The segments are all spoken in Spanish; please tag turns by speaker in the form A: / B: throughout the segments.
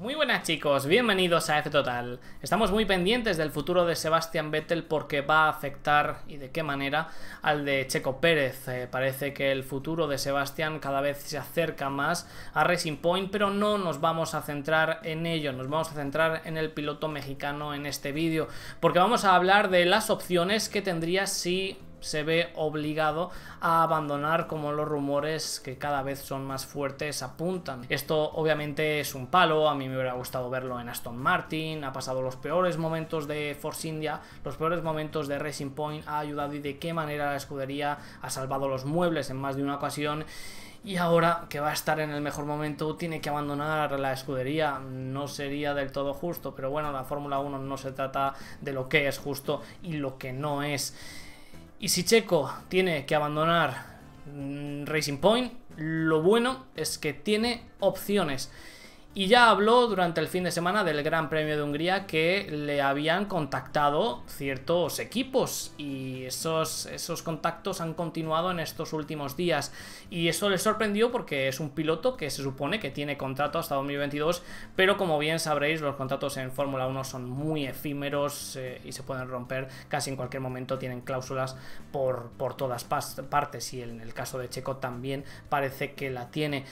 A: Muy buenas chicos, bienvenidos a F Total. Estamos muy pendientes del futuro de Sebastian Vettel porque va a afectar y de qué manera al de Checo Pérez. Eh, parece que el futuro de Sebastian cada vez se acerca más a Racing Point, pero no nos vamos a centrar en ello, nos vamos a centrar en el piloto mexicano en este vídeo, porque vamos a hablar de las opciones que tendría si se ve obligado a abandonar como los rumores que cada vez son más fuertes apuntan. Esto obviamente es un palo, a mí me hubiera gustado verlo en Aston Martin, ha pasado los peores momentos de Force India, los peores momentos de Racing Point, ha ayudado y de qué manera la escudería ha salvado los muebles en más de una ocasión
B: y ahora
A: que va a estar en el mejor momento tiene que abandonar la escudería. No sería del todo justo, pero bueno, la Fórmula 1 no se trata de lo que es justo y lo que no es. Y si Checo tiene que abandonar mm, Racing Point, lo bueno es que tiene opciones. Y ya habló durante el fin de semana del Gran Premio de Hungría que le habían contactado ciertos equipos y esos, esos contactos han continuado en estos últimos días. Y eso le sorprendió porque es un piloto que se supone que tiene contrato hasta 2022, pero como bien sabréis los contratos en Fórmula 1 son muy efímeros eh, y se pueden romper casi en cualquier momento, tienen cláusulas por, por todas partes y en el caso de Checo también parece que la tiene.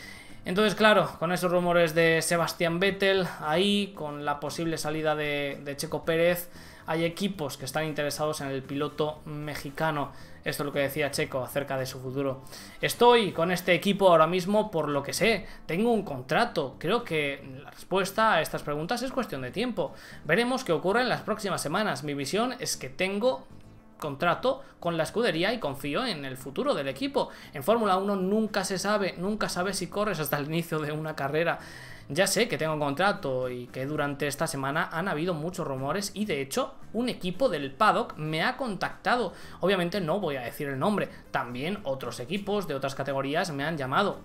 A: Entonces, claro, con esos rumores de Sebastián Vettel ahí, con la posible salida de, Checo Pérez, hay equipos que están interesados en el piloto mexicano. Esto es lo que decía Checo acerca de su futuro. Estoy con este equipo ahora mismo por lo que sé. Tengo un contrato. Creo que la respuesta a estas preguntas es cuestión de tiempo. Veremos qué ocurre en las próximas semanas. Mi visión es que tengo contrato con la escudería y confío en el futuro del equipo. En Fórmula 1 nunca se sabe, nunca sabes si corres hasta el inicio de una carrera. Ya sé que tengo un contrato y que durante esta semana han habido muchos rumores y de hecho un equipo del paddock me ha contactado. Obviamente no voy a decir el nombre, también otros equipos de otras categorías me han llamado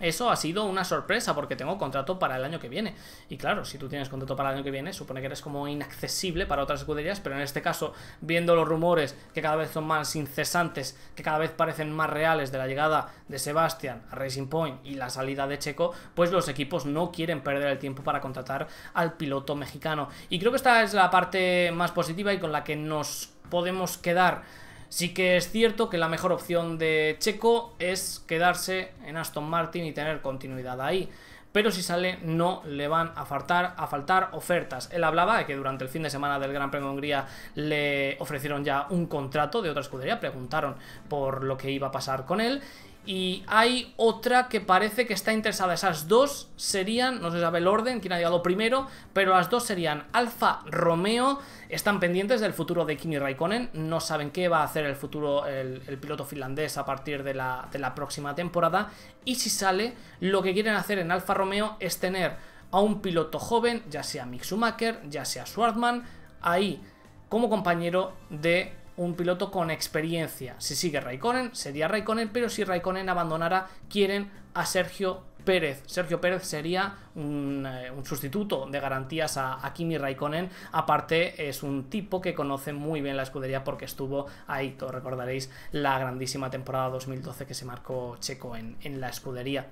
A: eso ha sido una sorpresa porque tengo contrato para el año que viene. Y claro, si tú tienes contrato para el año que viene, supone que eres como inaccesible para otras escuderías, pero en este caso, viendo los rumores que cada vez son más incesantes, que cada vez parecen más reales de la llegada de Sebastian a Racing Point y la salida de Checo, pues los equipos no quieren perder el tiempo para contratar al piloto mexicano. Y creo que esta es la parte más positiva y con la que nos podemos quedar Sí que es cierto que la mejor opción de Checo es quedarse en Aston Martin y tener continuidad ahí. Pero si sale, no le van a faltar, a faltar ofertas. Él hablaba de que durante el fin de semana del Gran Premio de Hungría le ofrecieron ya un contrato de otra escudería, preguntaron por lo que iba a pasar con él y hay otra que parece que está interesada. Esas dos serían, no se sabe el orden, quién ha llegado primero, pero las dos serían Alfa Romeo. Están pendientes del futuro de Kimi Raikkonen. No saben qué va a hacer el futuro el, piloto finlandés a partir de la, próxima temporada. Y si sale, lo que quieren hacer en Alfa Romeo es tener a un piloto joven, ya sea Mick Schumacher, ya sea Swartman ahí como compañero de un piloto con experiencia. Si sigue Raikkonen, sería Raikkonen, pero si Raikkonen abandonara, quieren a Sergio Pérez. Sergio Pérez sería un, eh, sustituto de garantías a, Kimi Raikkonen. Aparte, es un tipo que conoce muy bien la escudería porque estuvo ahí, todos recordaréis, la grandísima temporada 2012 que se marcó Checo en, en la escudería.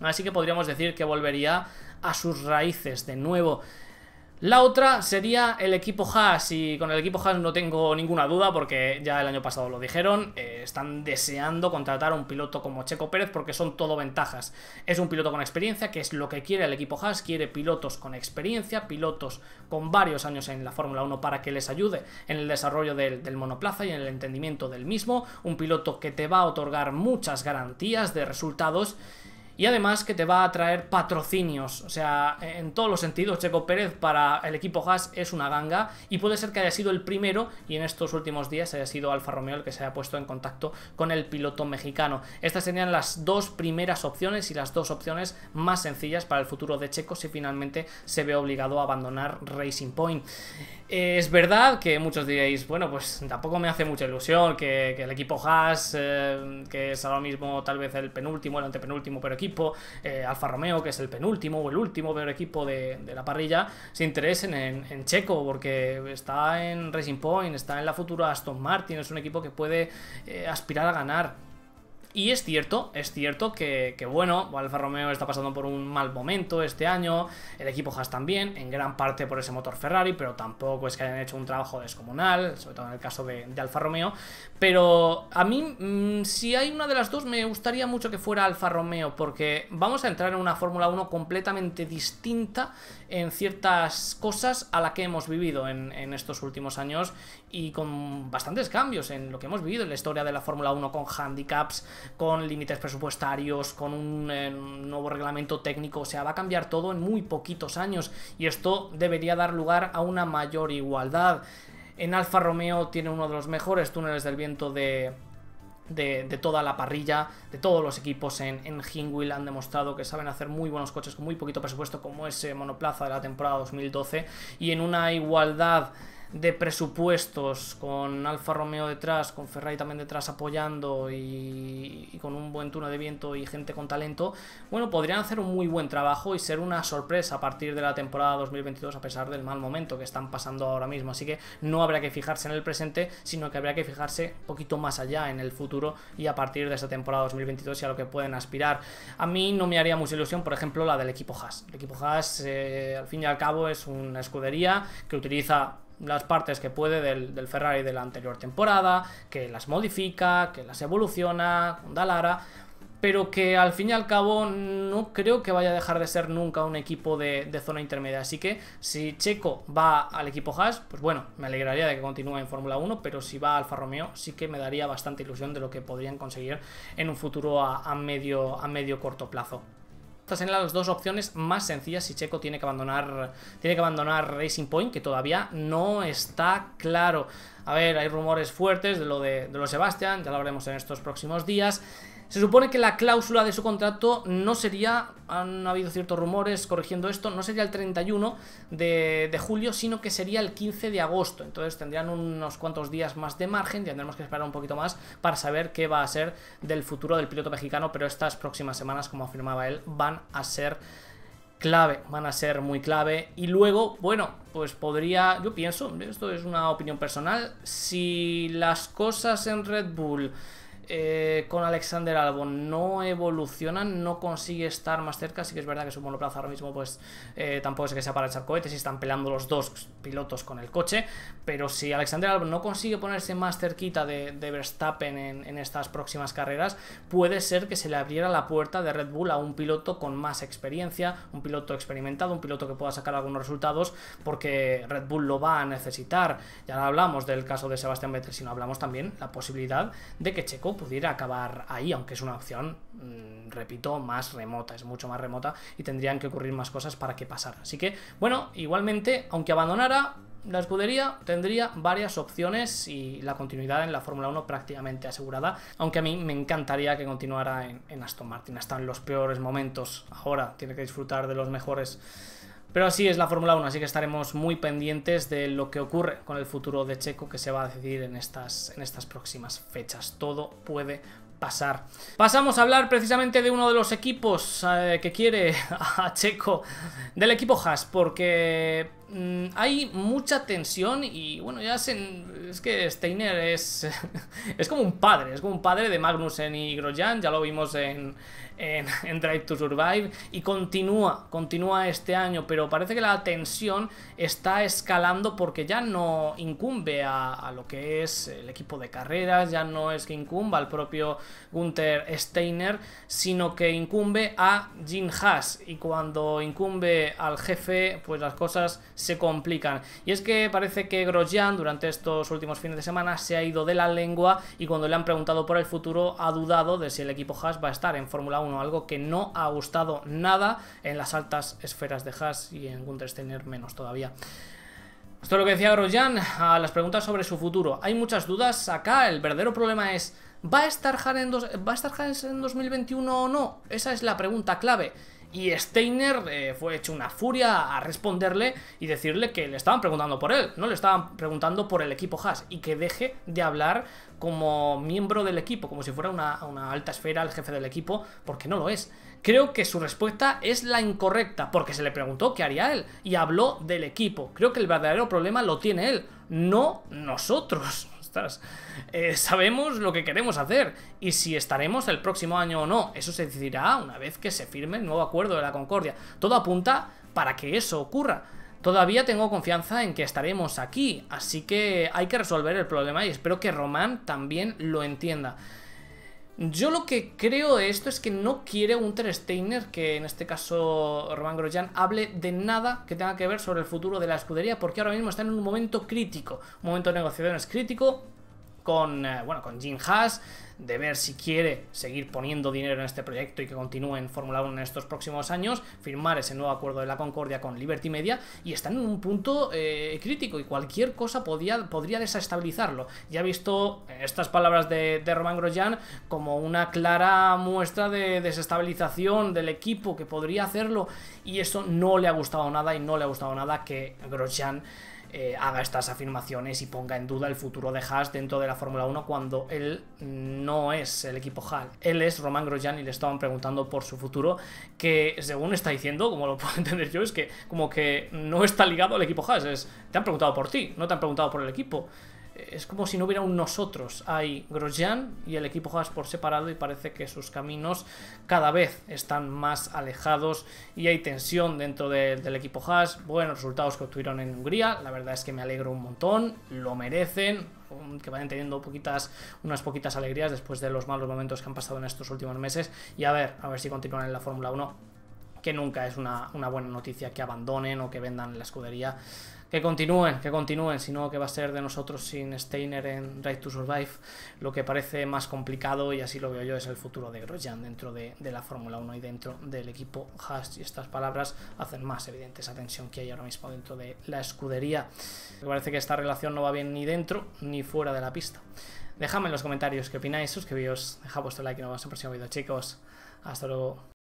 A: Así que podríamos decir que volvería a sus raíces de nuevo. La otra sería el equipo Haas, y con el equipo Haas no tengo ninguna duda porque ya el año pasado lo dijeron, eh, están deseando contratar a un piloto como Checo Pérez porque son todo ventajas. Es un piloto con experiencia, que es lo que quiere el equipo Haas, quiere pilotos con experiencia, pilotos con varios años en la Fórmula 1 para que les ayude en el desarrollo del monoplaza y en el entendimiento del mismo, un piloto que te va a otorgar muchas garantías de resultados y además que te va a traer patrocinios, o sea, en todos los sentidos, Checo Pérez para el equipo Haas es una ganga y puede ser que haya sido el primero y en estos últimos días haya sido Alfa Romeo el que se haya puesto en contacto con el piloto mexicano. Estas serían las dos primeras opciones y las dos opciones más sencillas para el futuro de Checo si finalmente se ve obligado a abandonar Racing Point es verdad que muchos diréis, bueno, pues tampoco me hace mucha ilusión que, el equipo Haas, eh, que es ahora mismo tal vez el penúltimo, el antepenúltimo pero equipo, eh, Alfa Romeo, que es el penúltimo o el último pero equipo de, la parrilla, se interesen en, en, Checo, porque está en Racing Point, está en la futura Aston Martin, es un equipo que puede eh, aspirar a ganar y es cierto, es cierto que, bueno, Alfa Romeo está pasando por un mal momento este año, el equipo Haas también, en gran parte por ese motor Ferrari, pero tampoco es que hayan hecho un trabajo descomunal, sobre todo en el caso de, Alfa Romeo. Pero a mí, mm, si hay una de las dos, me gustaría mucho que fuera Alfa Romeo, porque vamos a entrar en una Fórmula 1 completamente distinta en ciertas cosas a la que hemos vivido en, en estos últimos años y con bastantes cambios en lo que hemos vivido en la historia de la Fórmula 1 con handicaps con límites presupuestarios, con un eh, nuevo reglamento técnico, o sea, va a cambiar todo en muy poquitos años y esto debería dar lugar a una mayor igualdad. En Alfa Romeo tiene uno de los mejores túneles del viento de, toda la parrilla, de todos los equipos en, en han demostrado que saben hacer muy buenos coches con muy poquito presupuesto, como ese eh, monoplaza de la temporada 2012, y en una igualdad de presupuestos, con Alfa Romeo detrás, con Ferrari también detrás apoyando y, con un buen turno de viento y gente con talento, bueno, podrían hacer un muy buen trabajo y ser una sorpresa a partir de la temporada 2022 a pesar del mal momento que están pasando ahora mismo. Así que no habrá que fijarse en el presente, sino que habrá que fijarse un poquito más allá en el futuro y a partir de esa temporada 2022 y a lo que pueden aspirar. A mí no me haría mucha ilusión, por ejemplo, la del equipo Haas. El equipo Haas, eh, al fin y al cabo, es una escudería que utiliza las partes que puede del, Ferrari de la anterior temporada, que las modifica, que las evoluciona, con Dalara, pero que al fin y al cabo no creo que vaya a dejar de ser nunca un equipo de, zona intermedia. Así que si Checo va al equipo Haas, pues bueno, me alegraría de que continúe en Fórmula 1, pero si va al Alfa Romeo sí que me daría bastante ilusión de lo que podrían conseguir en un futuro a medio, a medio corto plazo. Estas serían las dos opciones más sencillas si Checo tiene que abandonar tiene que abandonar Racing Point, que todavía no está claro. A ver, hay rumores fuertes de lo de, de Sebastián, ya lo veremos en estos próximos días. Se supone que la cláusula de su contrato no sería, han habido ciertos rumores corrigiendo esto, no sería el 31 de, julio, sino que sería el 15 de agosto. Entonces tendrían unos cuantos días más de margen, tendremos que esperar un poquito más para saber qué va a ser del futuro del piloto mexicano, pero estas próximas semanas, como afirmaba él, van a ser clave, van a ser muy clave. Y luego, bueno, pues podría, yo pienso, esto es una opinión personal, si las cosas en Red Bull eh, con Alexander Albon no evolucionan, no consigue estar más cerca, sí que es verdad que su monoplaza ahora mismo pues eh, tampoco es que sea para echar cohetes y están peleando los dos pilotos con el coche, pero si Alexander Albon no consigue ponerse más cerquita de, Verstappen en, estas próximas carreras, puede ser que se le abriera la puerta de Red Bull a un piloto con más experiencia, un piloto experimentado, un piloto que pueda sacar algunos resultados, porque Red Bull lo va a necesitar. Ya no hablamos del caso de Sebastián Vettel, sino hablamos también la posibilidad de que Checo pudiera acabar ahí, aunque es una opción, mm, repito, más remota, es mucho más remota y tendrían que ocurrir más cosas para que pasara. Así que, bueno, igualmente, aunque abandonara, la escudería tendría varias opciones y la continuidad en la Fórmula 1 prácticamente asegurada, aunque a mí me encantaría que continuara en, en Aston Martin. Hasta en los peores momentos ahora tiene que disfrutar de los mejores pero así es la Fórmula 1, así que estaremos muy pendientes de lo que ocurre con el futuro de Checo que se va a decidir en estas, en estas próximas fechas. Todo puede pasar. Pasamos a hablar precisamente de uno de los equipos eh, que quiere a Checo, del equipo Haas, porque mm, hay mucha tensión y bueno, ya es que Steiner es, es como un padre, es como un padre de Magnussen y Grosjean, ya lo vimos en, en, Drive to Survive y continúa, continúa este año, pero parece que la tensión está escalando porque ya no incumbe a, lo que es el equipo de carreras, ya no es que incumba al propio Gunther Steiner, sino que incumbe a Jim Haas y cuando incumbe al jefe, pues las cosas se complican. Y es que parece que Grosjean durante estos últimos fines de semana se ha ido de la lengua y cuando le han preguntado por el futuro ha dudado de si el equipo Haas va a estar en Fórmula 1 algo que no ha gustado nada en las altas esferas de Haas y en Gunther Steiner menos todavía. Esto es lo que decía Grosjean a las preguntas sobre su futuro. Hay muchas dudas acá, el verdadero problema es ¿va a estar Haas ¿va a estar en 2021 o no? Esa es la pregunta clave. Y Steiner eh, fue hecho una furia a responderle y decirle que le estaban preguntando por él, no le estaban preguntando por el equipo Haas y que deje de hablar como miembro del equipo, como si fuera una, una alta esfera, el jefe del equipo, porque no lo es. Creo que su respuesta es la incorrecta, porque se le preguntó qué haría él y habló del equipo. Creo que el verdadero problema lo tiene él, no nosotros. Eh, sabemos lo que queremos hacer y si estaremos el próximo año o no. Eso se decidirá una vez que se firme el nuevo acuerdo de la Concordia. Todo apunta para que eso ocurra. Todavía tengo confianza en que estaremos aquí, así que hay que resolver el problema y espero que Román también lo entienda. Yo lo que creo de esto es que no quiere Ter Steiner, que en este caso Román Grosjean, hable de nada que tenga que ver sobre el futuro de la escudería, porque ahora mismo está en un momento crítico, momento de negociaciones crítico, con, eh, bueno, con Jim Haas, de ver si quiere seguir poniendo dinero en este proyecto y que continúe en Fórmula 1 en estos próximos años, firmar ese nuevo acuerdo de la Concordia con Liberty Media y están en un punto eh, crítico y cualquier cosa podía, podría desestabilizarlo. Ya he visto eh, estas palabras de, de Román Grosjean como una clara muestra de desestabilización del equipo que podría hacerlo y eso no le ha gustado nada y no le ha gustado nada que Grosjean eh, haga estas afirmaciones y ponga en duda el futuro de Haas dentro de la Fórmula 1 cuando él no es el equipo Haas. Él es Román Grosjean y le estaban preguntando por su futuro, que según está diciendo, como lo puedo entender yo, es que como que no está ligado al equipo Haas. Es, te han preguntado por ti, no te han preguntado por el equipo es como si no hubiera un nosotros. Hay Grosjean y el equipo Haas por separado y parece que sus caminos cada vez están más alejados y hay tensión dentro del equipo Haas. Buenos resultados que obtuvieron en Hungría, la verdad es que me alegro un montón, lo merecen, um, que vayan teniendo unas poquitas alegrías después de los malos momentos que han pasado en estos últimos meses y a ver, a ver si continúan en la Fórmula 1 que nunca es una, buena noticia que abandonen o que vendan la escudería. Que continúen, que continúen, sino que va a ser de nosotros sin Steiner en Ride to Survive lo que parece más complicado y así lo veo yo es el futuro de Grosjean dentro de, la Fórmula 1 y dentro del equipo Haas y estas palabras hacen más evidente esa tensión que hay ahora mismo dentro de la escudería. Me parece que esta relación no va bien ni dentro ni fuera de la pista. Dejadme en los comentarios qué opináis, suscribíos, dejad vuestro like y nos vemos en el próximo vídeo chicos. Hasta luego.